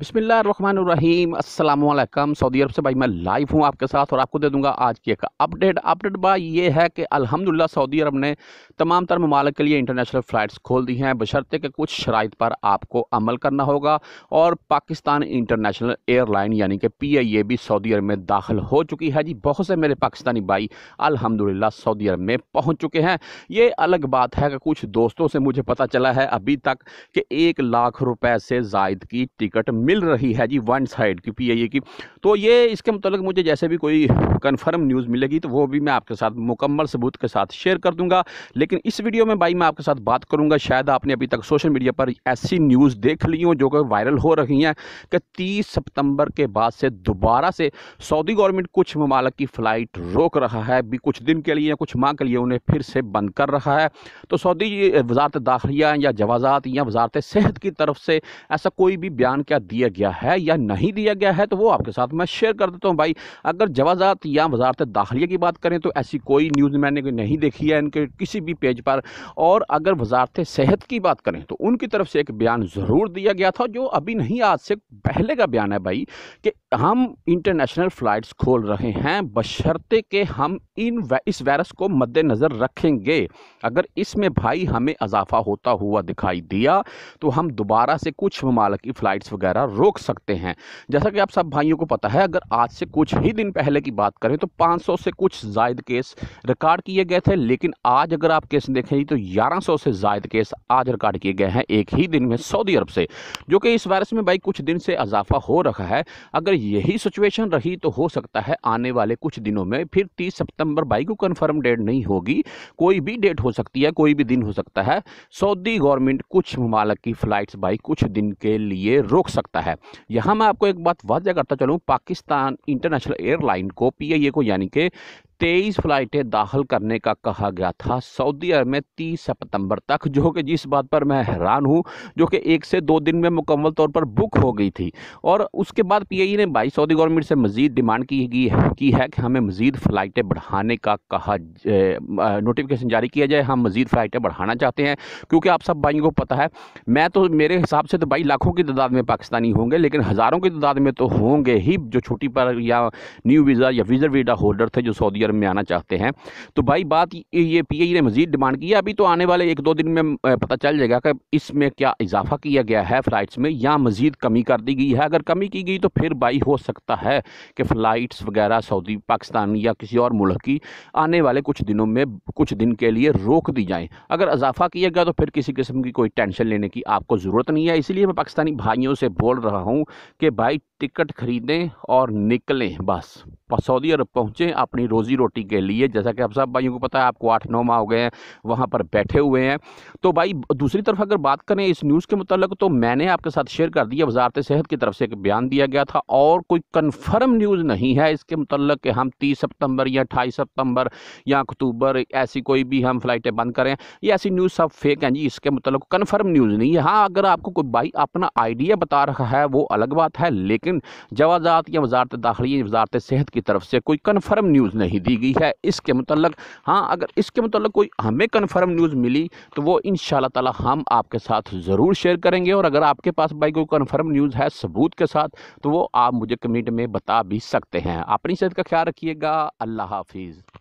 بسم اللہ الرحمن الرحیم السلام علیکم سعودی عرب سے بھائی میں لائیو ہوں آپ کے ساتھ اور آپ کو دے دوں گا آج کی ایک اپڈیٹ اپڈیٹ بھائی یہ ہے کہ الحمدللہ سعودی عرب نے تمام تر ممالک کے لیے انٹرنیشنل فلائٹس کھول دی ہیں کہ کچھ شرائط پر آپ کو عمل کرنا ہوگا اور پاکستان انٹرنیشنل ایئر لائن یعنی کہ پی آئی اے بھی سعودی عرب میں داخل ہو چکی ہے جی بہت سے میرے پاکستانی بھائی الحمد سعودی عرب میں پہنچ چکے ہیں یہ الگ بات ہے کہ کچھ دوستوں سے مجھے پتہ چلا ہے ابھی تک کہ ایک لاکھ روپے سے زائد کی ٹکٹ مل رہی ہے جی ون سائڈ کی پی آئی اے کی تو یہ اس کے متعلق مجھے جیسے بھی کوئی کنفرم نیوز ملے گی تو وہ بھی میں آپ کے ساتھ مکمل ثبوت کے ساتھ شیئر کر دوں گا لیکن اس ویڈیو میں بھائی میں آپ کے ساتھ بات کروں گا شاید آپ نے ابھی تک سوشل میڈیا پر ایسی نیوز دیکھ لی ہوں جو کہ وائرل ہو رہی ہیں کہ تیس سپتمبر کے بعد سے دوبارہ سے سعودی گورنمنٹ کچھ ممالک کی فلائٹ روک رہا ہے بھی کچھ دن کے لیے یا کچھ ماہ کے لیے انہیں پھر سے بند کر رہا ہے تو سعودی وزارت داخلیہ یا جوازات یا وزارت صحت کی طرف سے ایسا کوئی بھی بیان کیا دیا گیا ہے یا نہیں دیا گیا ہے تو وہ آپ کے ساتھ میں شیئر کر دیتا ہوں بھائی اگر جوازات یا وزارت داخلیہ کی بات کریں تو ایسی کوئی نیوز میں نے نہیں دیکھی ہے ان کے کسی بھی پیج پر اور اگر وزارت صحت کی بات کریں تو ان کی طرف سے ایک بیان ضرور دیا گیا تھا جو ابھی نہیں آج سے پہلے کا بیان ہے بھائی کہ ہم انٹرنیشنل فلائٹس کھول رہے ہیں بشرطے کہ ہم ان اس وائرس کو مد نظر رکھیں گے اگر اس میں بھائی ہمیں اضافہ ہوتا ہوا دکھائی دیا تو ہم دوبارہ سے کچھ ممالک کی فلائٹس وغیرہ وغیرہ روک سکتے ہیں جیسا کہ آپ سب بھائیوں کو پتا ہے اگر آج سے کچھ ہی دن پہلے کی بات کریں تو پانچ سو سے کچھ زائد کیس ریکارڈ کیے گئے تھے لیکن آج اگر آپ کیس دیکھیں تو گیارہ سو سے زائد کیس آج ریکارڈ کیے گئے ہیں ایک ہی دن میں سعودی عرب سے جو کہ اس وائرس میں بھائی کچھ دن سے اضافہ ہو رہا ہے اگر یہی سچویشن رہی تو ہو سکتا ہے آنے والے کچھ دنوں میں پھر تیس سپتمبر بھائی کو کنفرم ڈیٹ نہیں ہوگی کوئی بھی ڈیٹ ہو سکتی ہے کوئی بھی دن ہو سکتا ہے سعودی گورنمنٹ کچھ ممالک کی فلائٹس بھائی کچھ دن کے لیے روک سکتے ہے یہاں میں آپ کو ایک بات واضح کرتا چلوں پاکستان انٹرنیشنل ایئر لائن کو پی آئی کو یعنی کہ تیئیس فلائٹیں داخل کرنے کا کہا گیا تھا سعودی عرب میں تیس سپتمبر تک جو کہ جس بات پر میں حیران ہوں جو کہ ایک سے دو دن میں مکمل طور پر بک ہو گئی تھی اور اس کے بعد پی آئی نے بائی سعودی گورنمنٹ سے مزید ڈیمانڈ کی ہے کہ ہمیں مزید فلائٹیں بڑھانے کا کہا نوٹیفیکیشن جاری کیا جائے ہم مزید فلائٹیں بڑھانا چاہتے ہیں کیونکہ آپ سب بھائیوں کو پتہ ہے میں تو میرے حساب سے تو بھائی لاکھوں کی تعداد میں پاکستانی ہوں گے لیکن ہزاروں کی تعداد میں تو ہوں گے ہی جو چھوٹی پر یا نیو ویزا یا ویزا ویڈا ہولڈر تھے جو سعودی عرب میں آنا چاہتے ہیں تو بھائی بات یہ پی ای جی نے مزید ڈیمانڈ کی ابھی تو آنے والے ایک دو دن میں پتہ چل جائے گا کہ اس میں کیا اضافہ کیا گیا ہے فلائٹس میں یا مزید کمی کر دی گئی ہے اگر کمی کی گئی تو پھر بھائی ہو سکتا ہے کہ فلائٹس وغیرہ سعودی پاکستان یا کسی اور ملک کی آنے والے کچھ دنوں میں کچھ دن کے لیے روک دی جائیں اگر اضافہ کیا گیا تو پھر کسی قسم کی کوئی ٹینشن لینے کی آپ کو ضرورت نہیں ہے اس لیے میں پاکستانی بھائیوں سے بول رہا ہوں کہ بھائی ٹکٹ خریدیں اور نکلیں بس سعودی عرب پہنچیں اپنی روزی روٹی کے لیے جیسا کہ آپ صاحب بھائیوں کو پتا ہے آپ کو آٹھ ماہ ہو گئے ہیں وہاں پر بیٹھے ہوئے ہیں تو بھائی دوسری طرف اگر بات کریں اس نیوز کے متعلق تو میں نے آپ کے ساتھ شیئر کر دیا وزارت صحت کی طرف سے ایک بیان دیا گیا تھا اور کوئی کنفرم نیوز نہیں ہے اس کے متعلق کہ ہم تیس سپتمبر یا اٹھائیس سپتمبر یا اکتوبر ایسی کوئی بھی ہم فلائٹیں بند کریں یہ ایسی نیوز سب فیک ہیں جی اس کے متعلق کنفرم نیوز نہیں ہے ہاں اگر آپ کو کوئی بھائی اپنا آئیڈیا بتا رہا ہے وہ الگ بات ہے لیکن جوازات یا وزارت داخلی وزارت صحت کی طرف سے کوئی کنفرم نیوز نہیں دی گئی ہے اس کے متعلق ہاں اگر اس کے متعلق کوئی ہمیں کنفرم نیوز ملی تو وہ ان شاء اللہ تعالیٰ ہم آپ کے ساتھ ضرور شیئر کریں گے اور اگر آپ کے پاس بھائی کوئی کنفرم نیوز ہے ثبوت کے ساتھ تو وہ آپ مجھے کمنٹ میں بتا بھی سکتے ہیں اپنی صحت کا خیال رکھیے گا اللہ حافظ